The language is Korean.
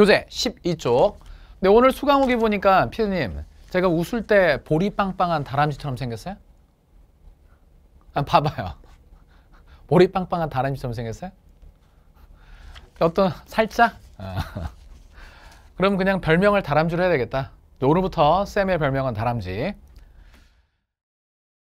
교재 12쪽. 근 오늘 수강후기 보니까 피디님 제가 웃을 때 볼이 빵빵한 다람쥐처럼 생겼어요? 아, 봐봐요. 볼이 빵빵한 다람쥐처럼 생겼어요? 어떤 살짝? 아. 그럼 그냥 별명을 다람쥐로 해야 되겠다. 오늘부터 쌤의 별명은 다람쥐.